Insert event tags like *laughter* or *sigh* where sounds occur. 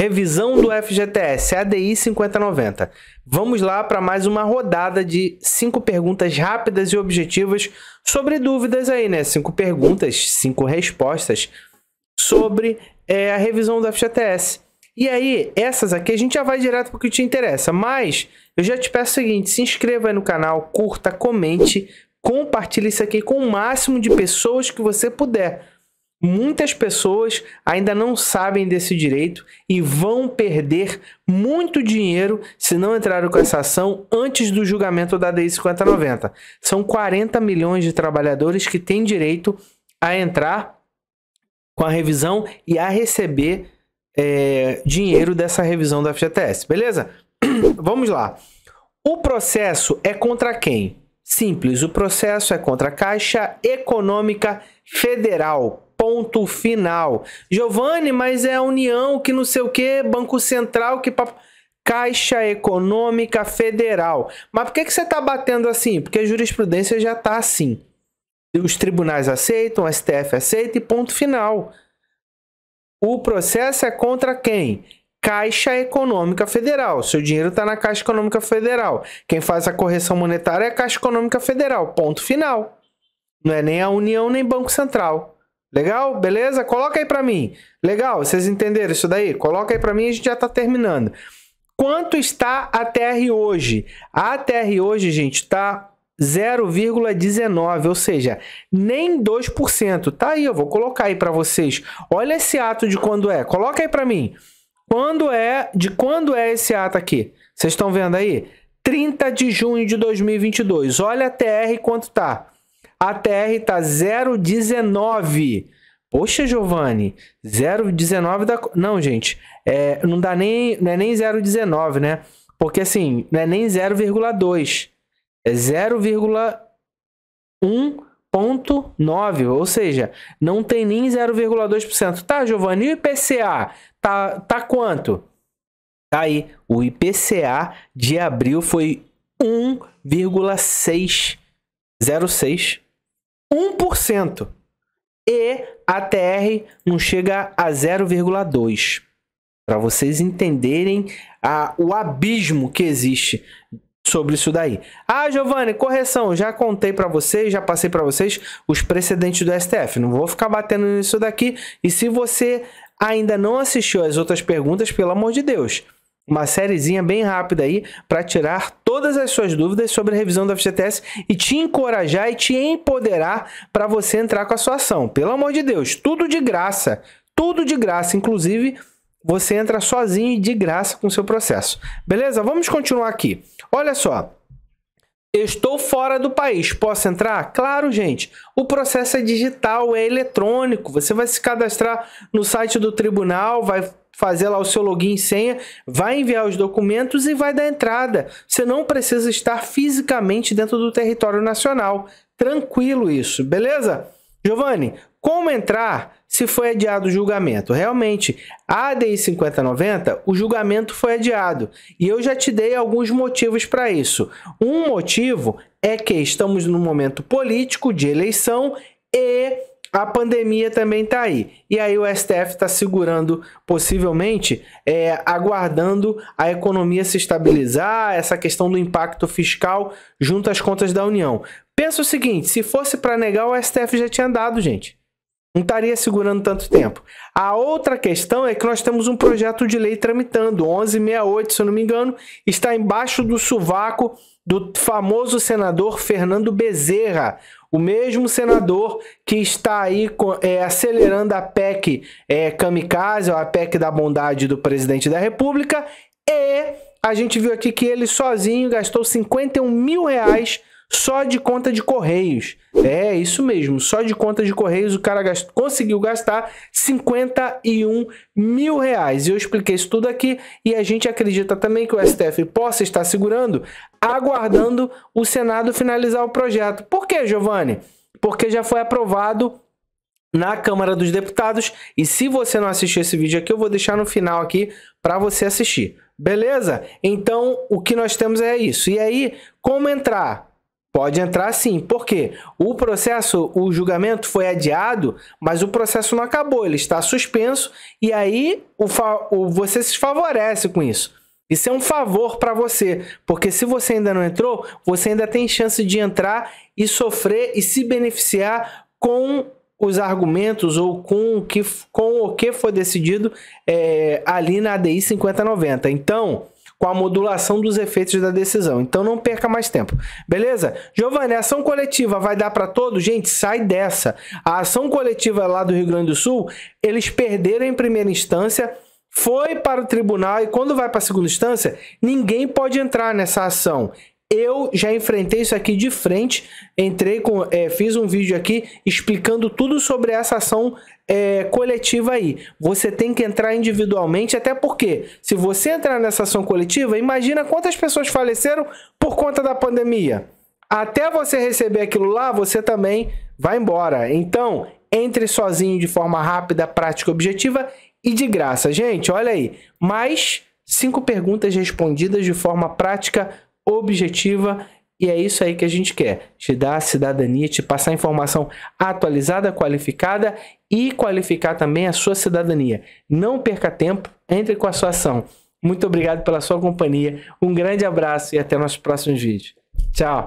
Revisão do FGTS, ADI 5090. Vamos lá para mais uma rodada de cinco perguntas rápidas e objetivas sobre dúvidas aí, né? Cinco perguntas, cinco respostas sobre é, a revisão do FGTS. E aí, essas aqui a gente já vai direto para o que te interessa, mas eu já te peço o seguinte, se inscreva aí no canal, curta, comente, compartilhe isso aqui com o máximo de pessoas que você puder Muitas pessoas ainda não sabem desse direito e vão perder muito dinheiro se não entrarem com essa ação antes do julgamento da DI 5090. São 40 milhões de trabalhadores que têm direito a entrar com a revisão e a receber é, dinheiro dessa revisão da FGTS, beleza? *clears throat* Vamos lá. O processo é contra quem? Simples, o processo é contra a Caixa Econômica Federal, ponto final. Giovanni, mas é a União que não sei o que, Banco Central que. Pap... Caixa Econômica Federal. Mas por que, que você está batendo assim? Porque a jurisprudência já está assim. Os tribunais aceitam, o STF aceita e ponto final. O processo é contra quem? Caixa Econômica Federal. Seu dinheiro está na Caixa Econômica Federal. Quem faz a correção monetária é a Caixa Econômica Federal. Ponto final. Não é nem a União nem Banco Central. Legal? Beleza? Coloca aí para mim. Legal, vocês entenderam isso daí? Coloca aí para mim e a gente já está terminando. Quanto está a TR hoje? A TR hoje, gente, está 0,19, ou seja, nem 2%. Tá aí, eu vou colocar aí para vocês. Olha esse ato de quando é. Coloca aí para mim. Quando é, de quando é esse ato aqui? Vocês estão vendo aí? 30 de junho de 2022. Olha a TR quanto tá. ATR TR tá 0,19. Poxa, Giovanni, 0,19 da. Não, gente, é, não dá nem. Não é nem 0,19, né? Porque assim, não é nem 0,2. É 0,1,9. Ou seja, não tem nem 0,2%. Tá, Giovanni, e o IPCA? Tá, tá quanto? Tá aí. O IPCA de abril foi 1,606. 1%. E a TR não chega a 0,2%. Para vocês entenderem a, o abismo que existe sobre isso daí. Ah, Giovanni, correção, já contei para vocês, já passei para vocês os precedentes do STF. Não vou ficar batendo nisso daqui. E se você ainda não assistiu às outras perguntas, pelo amor de Deus, uma sériezinha bem rápida aí para tirar todas as suas dúvidas sobre a revisão do FGTS e te encorajar e te empoderar para você entrar com a sua ação. Pelo amor de Deus, tudo de graça, tudo de graça, inclusive você entra sozinho e de graça com o seu processo. Beleza? Vamos continuar aqui. Olha só, Estou fora do país, posso entrar? Claro, gente. O processo é digital, é eletrônico. Você vai se cadastrar no site do tribunal, vai fazer lá o seu login e senha, vai enviar os documentos e vai dar entrada. Você não precisa estar fisicamente dentro do território nacional. Tranquilo isso, beleza? Giovanni, como entrar se foi adiado o julgamento? Realmente, a ADI 5090, o julgamento foi adiado. E eu já te dei alguns motivos para isso. Um motivo é que estamos num momento político de eleição e a pandemia também está aí. E aí o STF está segurando, possivelmente, é, aguardando a economia se estabilizar, essa questão do impacto fiscal junto às contas da União. Pensa o seguinte: se fosse para negar, o STF já tinha dado, gente. Não estaria segurando tanto tempo. A outra questão é que nós temos um projeto de lei tramitando, 1168, se eu não me engano, está embaixo do sovaco do famoso senador Fernando Bezerra, o mesmo senador que está aí é, acelerando a PEC é, kamikaze, a PEC da bondade do presidente da República, e a gente viu aqui que ele sozinho gastou 51 mil reais só de conta de correios. É, isso mesmo. Só de conta de correios o cara gast... conseguiu gastar 51 mil reais. Eu expliquei isso tudo aqui e a gente acredita também que o STF possa estar segurando, aguardando o Senado finalizar o projeto. Por quê, Giovanni? Porque já foi aprovado na Câmara dos Deputados. E se você não assistiu esse vídeo aqui, eu vou deixar no final aqui para você assistir. Beleza? Então, o que nós temos é isso. E aí, como entrar? Pode entrar sim, porque o processo, o julgamento foi adiado, mas o processo não acabou, ele está suspenso e aí o, o você se favorece com isso. Isso é um favor para você, porque se você ainda não entrou, você ainda tem chance de entrar e sofrer e se beneficiar com os argumentos ou com o que, com o que foi decidido é, ali na ADI 5090. Então, com a modulação dos efeitos da decisão. Então não perca mais tempo. Beleza? Giovanni, a ação coletiva vai dar para todos? Gente, sai dessa. A ação coletiva lá do Rio Grande do Sul, eles perderam em primeira instância, foi para o tribunal e quando vai para a segunda instância, ninguém pode entrar nessa ação. Eu já enfrentei isso aqui de frente, entrei com, é, fiz um vídeo aqui explicando tudo sobre essa ação é, coletiva aí. Você tem que entrar individualmente, até porque se você entrar nessa ação coletiva, imagina quantas pessoas faleceram por conta da pandemia. Até você receber aquilo lá, você também vai embora. Então, entre sozinho de forma rápida, prática, objetiva e de graça. Gente, olha aí, mais cinco perguntas respondidas de forma prática, objetiva e é isso aí que a gente quer: te dar a cidadania, te passar informação atualizada, qualificada e qualificar também a sua cidadania. Não perca tempo, entre com a sua ação. Muito obrigado pela sua companhia, um grande abraço e até nosso próximo vídeo. Tchau!